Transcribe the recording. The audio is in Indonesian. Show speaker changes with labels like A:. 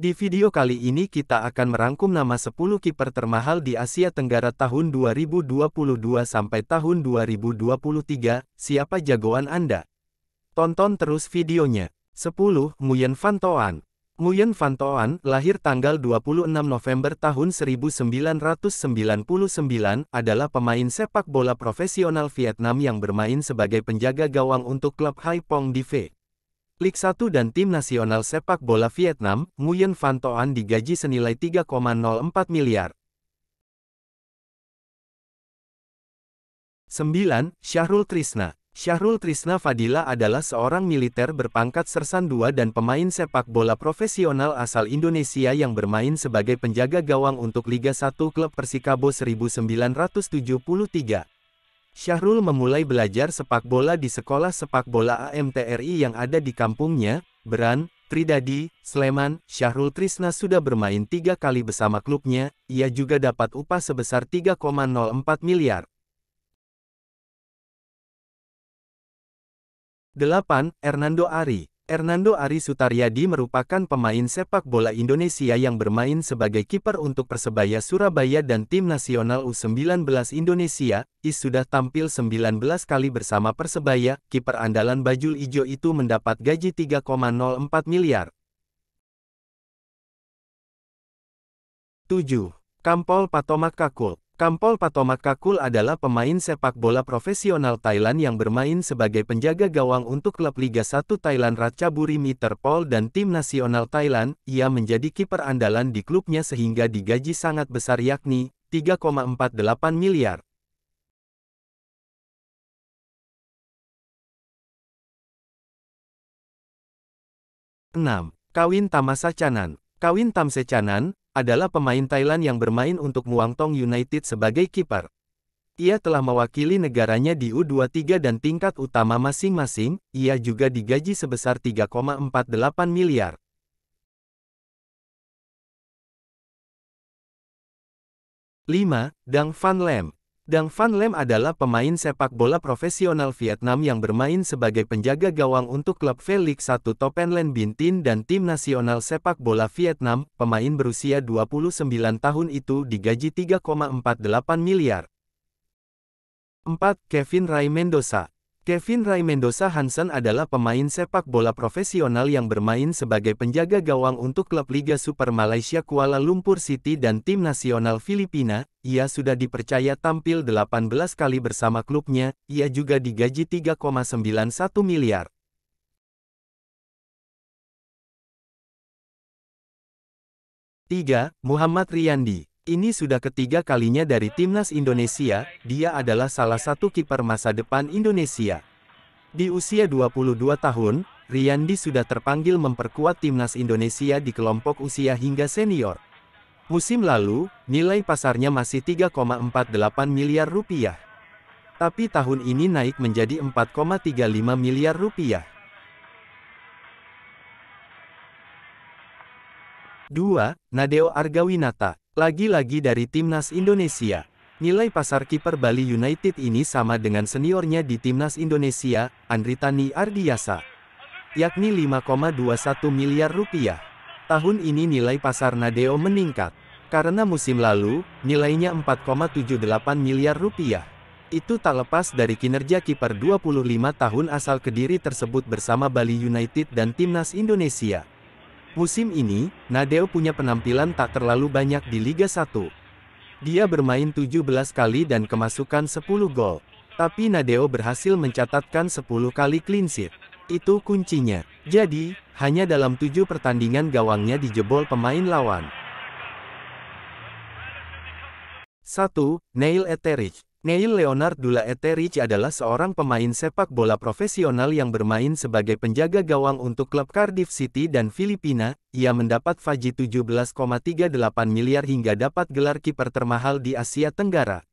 A: Di video kali ini kita akan merangkum nama 10 kiper termahal di Asia Tenggara tahun 2022 sampai tahun 2023, siapa jagoan Anda? Tonton terus videonya. 10. Nguyen Van Toan Nguyen Van Toan, lahir tanggal 26 November tahun 1999, adalah pemain sepak bola profesional Vietnam yang bermain sebagai penjaga gawang untuk klub Hai Pong di Lig 1 dan tim nasional sepak bola Vietnam, Nguyen Van Toan digaji senilai 3,04 miliar.
B: 9. Syahrul
A: Trisna Syahrul Trisna Fadila adalah seorang militer berpangkat sersan dua dan pemain sepak bola profesional asal Indonesia yang bermain sebagai penjaga gawang untuk Liga 1 klub Persikabo 1973. Syahrul memulai belajar sepak bola di sekolah sepak bola AMTRI yang ada di kampungnya, Beran, Tridadi, Sleman. Syahrul Trisna sudah bermain tiga kali bersama klubnya, ia juga dapat upah sebesar 3,04 miliar. 8. Hernando Ari Hernando Ari Sutaryadi merupakan pemain sepak bola Indonesia yang bermain sebagai kiper untuk Persebaya Surabaya dan tim nasional U19 Indonesia. Is sudah tampil 19 kali bersama Persebaya, kiper andalan Bajul Ijo itu mendapat gaji 3,04
B: miliar. 7.
A: Kampol Patomak Kakul Kampol Patomak Kakul adalah pemain sepak bola profesional Thailand yang bermain sebagai penjaga gawang untuk klub Liga 1 Thailand Ratchaburi Mitterpol dan tim nasional Thailand. Ia menjadi kiper andalan di klubnya sehingga digaji sangat besar yakni 3,48 miliar. Enam, Kawin Tamasa Canan Kawin Tamse Canan, adalah pemain Thailand yang bermain untuk Muangthong United sebagai kiper. Ia telah mewakili negaranya di U23 dan tingkat utama masing-masing, ia juga digaji sebesar 3,48 miliar. Lima, Dang Van Lem Dang Van Lem adalah pemain sepak bola profesional Vietnam yang bermain sebagai penjaga gawang untuk klub Felix 1 Topenlen Bintin dan tim nasional sepak bola Vietnam. Pemain berusia 29 tahun itu digaji 3,48 miliar. 4. Kevin Ray Mendoza Kevin Ray Mendoza Hansen adalah pemain sepak bola profesional yang bermain sebagai penjaga gawang untuk klub Liga Super Malaysia Kuala Lumpur City dan tim nasional Filipina. Ia sudah dipercaya tampil 18 kali bersama klubnya, ia juga digaji 3,91 miliar. Tiga, Muhammad Riyandi ini sudah ketiga kalinya dari timnas Indonesia, dia adalah salah satu kiper masa depan Indonesia. Di usia 22 tahun, Riyandi sudah terpanggil memperkuat timnas Indonesia di kelompok usia hingga senior. Musim lalu, nilai pasarnya masih 3,48 miliar rupiah. Tapi tahun ini naik menjadi 4,35 miliar rupiah. 2. Nadeo Argawinata lagi-lagi dari Timnas Indonesia, nilai pasar kiper Bali United ini sama dengan seniornya di Timnas Indonesia, Andritani Ardiasa, yakni 5,21 miliar rupiah. Tahun ini nilai pasar Nadeo meningkat, karena musim lalu, nilainya 4,78 miliar rupiah. Itu tak lepas dari kinerja kiper 25 tahun asal Kediri tersebut bersama Bali United dan Timnas Indonesia. Musim ini, Nadeo punya penampilan tak terlalu banyak di Liga 1. Dia bermain 17 kali dan kemasukan 10 gol. Tapi Nadeo berhasil mencatatkan 10 kali clean sheet. Itu kuncinya. Jadi, hanya dalam 7 pertandingan gawangnya dijebol pemain lawan. 1. Neil Etheridge Neil Leonard Dula Eterich adalah seorang pemain sepak bola profesional yang bermain sebagai penjaga gawang untuk klub Cardiff City dan Filipina. Ia mendapat Faji 17,38 miliar hingga dapat gelar kiper termahal di Asia Tenggara.